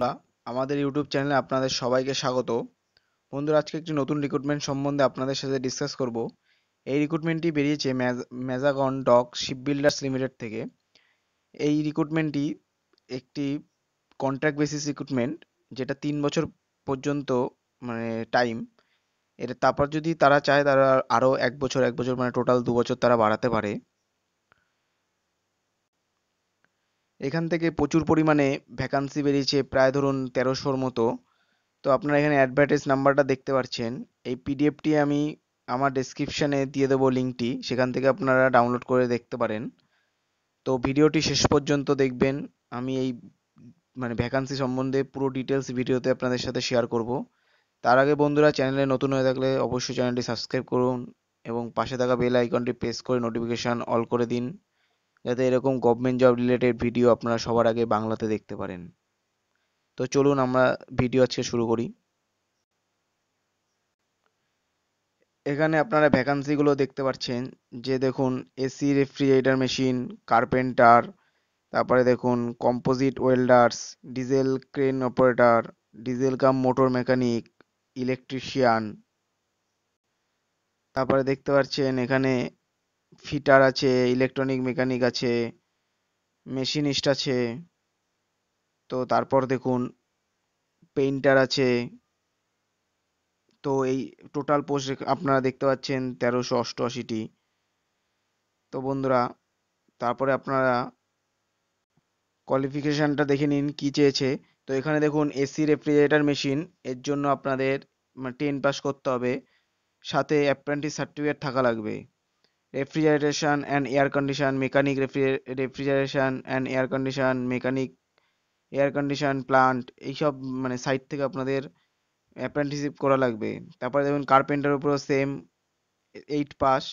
বন্ধুরা আমাদের ইউটিউব চ্যানেলে আপনাদের সবাইকে স্বাগত বন্ধুরা আজকে একটি নতুন রিক্রুটমেন্ট সম্বন্ধে আপনাদের সাথে ডিসকাস করব এই রিক্রুটমেন্টটি বেরিয়েছে Mazagon Dock Shipbuilders Limited থেকে এই রিক্রুটমেন্টটি একটি কন্ট্রাক্ট বেসিস রিক্রুটমেন্ট যেটা তিন বছর পর্যন্ত মানে টাইম এটা তারপর যদি তারা চায় তারা আরও এক বছর এক বছর মানে টোটাল দু বছর তারা বাড়াতে পারে এখান থেকে প্রচুর পরিমাণে ভ্যাকান্সি বেরিয়েছে প্রায় ধরুন তেরোশোর মতো তো আপনারা এখানে অ্যাডভার্টাইজ নাম্বারটা দেখতে পাচ্ছেন এই পিডিএফটি আমি আমার ডেসক্রিপশানে দিয়ে দেবো লিঙ্কটি সেখান থেকে আপনারা ডাউনলোড করে দেখতে পারেন তো ভিডিওটি শেষ পর্যন্ত দেখবেন আমি এই মানে ভ্যাকান্সি সম্বন্ধে পুরো ডিটেলস ভিডিওতে আপনাদের সাথে শেয়ার করব তার আগে বন্ধুরা চ্যানেলে নতুন হয়ে থাকলে অবশ্যই চ্যানেলটি সাবস্ক্রাইব করুন এবং পাশে থাকা বেল আইকনটি প্রেস করে নোটিফিকেশান অল করে দিন যাতে এরকম গভর্নমেন্ট জব রিলেটেড ভিডিও আপনারা সবার আগে বাংলাতে দেখতে পারেন তো চলুন আমরা ভিডিও আজকে শুরু করি এখানে আপনারা ভ্যাকান্সিগুলো দেখতে পাচ্ছেন যে দেখুন এসি রেফ্রিজারেটর মেশিন কার্পেন্টার তারপরে দেখুন composite welders diesel crane operator diesel cum motor mechanic electrician তারপরে দেখতে পাচ্ছেন এখানে ফিটার আছে ইলেকট্রনিক মেকানিক আছে মেশিনিস্ট আছে তো তারপর দেখুন পেইন্টার আছে তো এই টোটাল পোস্ট আপনারা দেখতে পাচ্ছেন তেরোশো অষ্টআশিটি তো বন্ধুরা তারপরে আপনারা কোয়ালিফিকেশানটা দেখে নিন কি চেয়েছে তো এখানে দেখুন এসি রেফ্রিজারেটর মেশিন এর জন্য আপনাদের টেন মানে পাস করতে হবে সাথে অ্যাপ্রেন্টিস সার্টিফিকেট থাকা লাগবে refrigeration and air condition mechanic refrigeration and air condition mechanic air condition plant এইসব মানে সাইট থেকে আপনাদের apprenticeship করা লাগবে তারপরে দেখুন কার্পেন্টার উপরেও সেম এইট পাস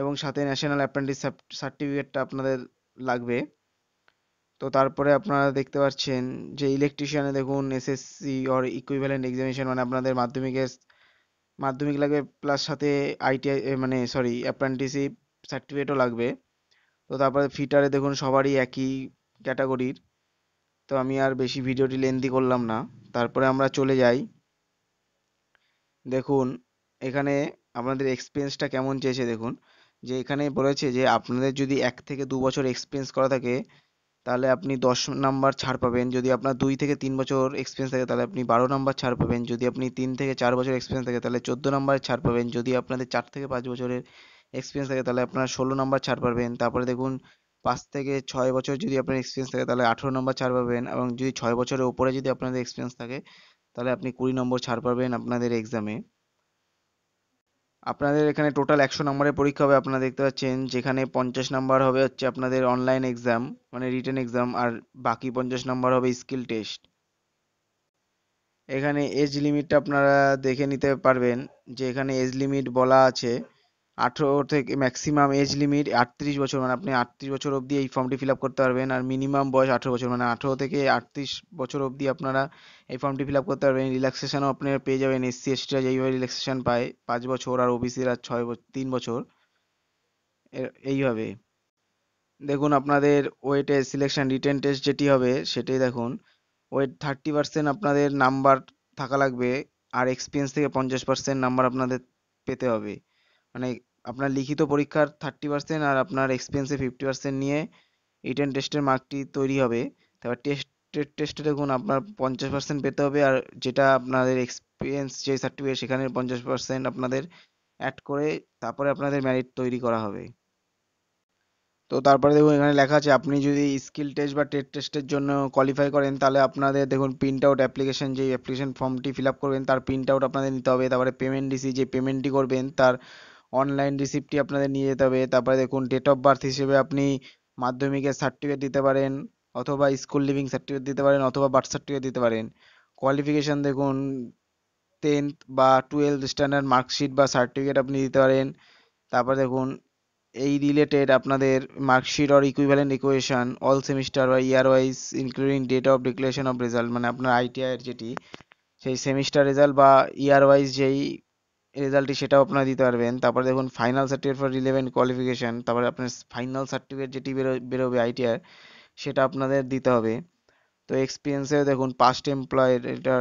এবং সাথে ন্যাশনাল অ্যাপ্রেন্টিস সার্টিফিকেটটা আপনাদের লাগবে তো তারপরে আপনারা দেখতে পাচ্ছেন যে ইলেকট্রিশিয়ানে দেখুন এসএসসি অর ইকুইভ্যালেন্ট এক্সামিনেশন মানে আপনাদের মাধ্যমিকের মাধ্যমিক লাগবে প্লাস সাথে আইটিআই মানে সরি অ্যাপ্রেন্টিসশিপ সার্টিফিকেটও লাগবে তো তারপরে ফিটারে দেখুন সবারই একই ক্যাটাগরির তো আমি আর বেশি ভিডিওটি লেন্দি করলাম না তারপরে আমরা চলে যাই দেখুন এখানে আপনাদের এক্সপিরিয়েন্সটা কেমন চেয়েছে দেখুন যে এখানে বলেছে যে আপনাদের যদি এক থেকে দু বছর এক্সপিরিয়েন্স করা থাকে তাহলে আপনি দশ নাম্বার ছাড় পাবেন যদি আপনার দুই থেকে তিন বছর এক্সপিরিয়েন্স থাকে তাহলে আপনি বারো নাম্বার ছাড় পাবেন যদি আপনি তিন থেকে চার বছর এক্সপিরিয়েন্স থাকে তাহলে চোদ্দো নাম্বার ছাড় পাবেন যদি আপনাদের চার থেকে পাঁচ বছরের এক্সপিরিয়েন্স থাকে তাহলে আপনার ষোলো নাম্বার ছাড় পাবেন তারপরে দেখুন পাঁচ থেকে ছয় বছর যদি আপনার এক্সপিরিয়েন্স থাকে তাহলে আঠেরো নম্বর ছাড় পাবেন এবং যদি ছয় বছরের উপরে যদি আপনাদের এক্সপিরিয়েন্স থাকে তাহলে আপনি কুড়ি নম্বর ছাড় পাবেন আপনাদের এক্সামে আপনাদের এখানে টোটাল একশো নম্বরের পরীক্ষা হবে আপনারা দেখতে পাচ্ছেন যেখানে পঞ্চাশ নাম্বার হবে হচ্ছে আপনাদের অনলাইন এক্সাম মানে রিটার্ন এক্সাম আর বাকি পঞ্চাশ নাম্বার হবে স্কিল টেস্ট এখানে এজ লিমিটটা আপনারা দেখে নিতে পারবেন যে এখানে এজ লিমিট বলা আছে আঠেরো থেকে ম্যাক্সিমাম এজ লিমিট আটত্রিশ বছর মানে আপনি আটত্রিশ বছর অবধি এই ফর্মটি ফিল আপ করতে পারবেন আর মিনিমাম বয়স আঠেরো বছর মানে আঠেরো থেকে আটত্রিশ বছর অবধি আপনারা এই ফর্মটি ফিল আপ করতে পারবেন রিল্যাক্সেশনও আপনারা পেয়ে যাবেন এসসি এসটিরা যেইভাবে রিল্যাক্সেশন পায় পাঁচ বছর আর ওবিসিরা ছয় তিন বছর এইভাবে দেখুন আপনাদের ওয়েটে সিলেকশন রিটেন টেস্ট যেটি হবে সেটাই দেখুন ওয়েট থার্টি পার্সেন্ট আপনাদের নাম্বার থাকা লাগবে আর এক্সপিরিয়েন্স থেকে পঞ্চাশ পার্সেন্ট নাম্বার আপনাদের পেতে হবে মানে আপনার লিখিত পরীক্ষার থার্টি পার্সেন্ট আর আপনার এক্সপেন্সে ফিফটি পার্সেন্ট নিয়ে রিটেন টেস্টের মার্কটি তৈরি হবে তারপর টেস্টের টেস্টে দেখুন আপনার পঞ্চাশ পার্সেন্ট পেতে হবে আর যেটা আপনাদের এক্সপিরিয়েন্স যে সার্টিফিকেট সেখানে পঞ্চাশ পার্সেন্ট আপনাদের অ্যাড করে তারপরে আপনাদের ম্যারিট তৈরি করা হবে তো তারপরে দেখুন এখানে লেখা আছে আপনি যদি স্কিল টেস্ট বা টেট টেস্টের জন্য কোয়ালিফাই করেন তাহলে আপনাদের দেখুন প্রিন্ট আউট অ্যাপ্লিকেশন যে অ্যাপ্লিকেশন ফর্মটি ফিল আপ করবেন তার প্রিন্ট আউট আপনাদের নিতে হবে তারপরে পেমেন্ট ডিসি যে পেমেন্টটি করবেন তার অনলাইন রিসিপ্টটি আপনাদের নিয়ে যেতে হবে তারপরে দেখুন ডেট অফ বার্থ হিসেবে আপনি মাধ্যমিকের সার্টিফিকেট দিতে পারেন অথবা স্কুল লিভিং সার্টিফিকেট দিতে পারেন অথবা বার্থ সার্টিফিকেট দিতে পারেন কোয়ালিফিকেশান দেখুন টেন্থ বা টুয়েলভ স্ট্যান্ডার্ড মার্কশিট বা সার্টিফিকেট আপনি দিতে পারেন তারপর দেখুন এই রিলেটেড আপনাদের marksheet or equivalent equation all semester বা year wise including date of declaration of result মানে আপনার আইটিআইয়ের যেটি সেই সেমিস্টার রেজাল্ট বা ইয়ার ওয়াইজ যেই রেজাল্টটি সেটাও আপনারা দিতে পারবেন তারপরে দেখুন final certificate for relevant qualification তারপরে আপনার ফাইনাল সার্টিফিকেট যেটি বেরো বেরোবে আইটিআর সেটা আপনাদের দিতে হবে তো এক্সপিরিয়েন্সে দেখুন পাস্ট এমপ্লয়ের এটা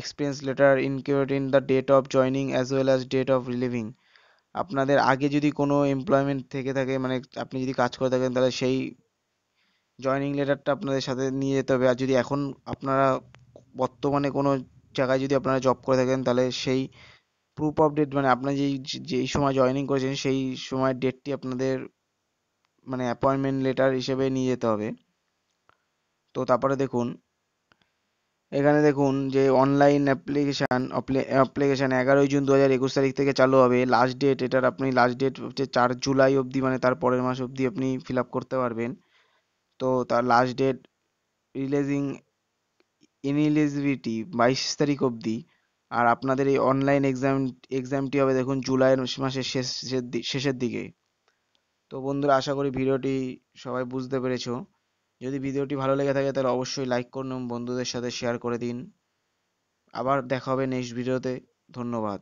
experience letter include in the date of joining as well as date of relieving আপনাদের আগে যদি কোনো এমপ্লয়মেন্ট থেকে থাকে মানে আপনি যদি কাজ করে থাকেন তাহলে সেই জয়নিং লেটারটা আপনাদের সাথে নিয়ে যেতে হবে আর যদি এখন আপনারা বর্তমানে কোনো জায়গায় যদি আপনারা জব করে থাকেন তাহলে সেই প্রুফ অফ ডেট মানে আপনার যেই যেই সময় জয়েনিং করেছেন সেই সময়ের ডেটটি আপনাদের মানে অ্যাপয়েন্টমেন্ট লেটার হিসেবে নিয়ে যেতে হবে তো তারপরে দেখুন এখানে দেখুন যে অনলাইন অ্যাপ্লিকেশান অ্যাপ্লিকেশান এগারোই জুন দু হাজার একুশ তারিখ থেকে চালু হবে লাস্ট ডেট এটার আপনি লাস্ট ডেট হচ্ছে চার জুলাই অবধি মানে তার পরের মাস অবধি আপনি ফিল আপ করতে পারবেন তো তার লাস্ট ডেট রিলিজিং ইনএলিজিবিলিটি বাইশ তারিখ অবধি আর আপনাদের এই অনলাইন এক্সাম এক্সামটি হবে দেখুন জুলাই মাসের শেষ শেষের দিকে তো বন্ধুরা আশা করি ভিডিওটি সবাই বুঝতে পেরেছো যদি ভিডিওটি ভালো লেগে থাকে তাহলে অবশ্যই লাইক করুন বন্ধুদের সাথে শেয়ার করে দিন আবার দেখা হবে নেক্সট ভিডিওতে ধন্যবাদ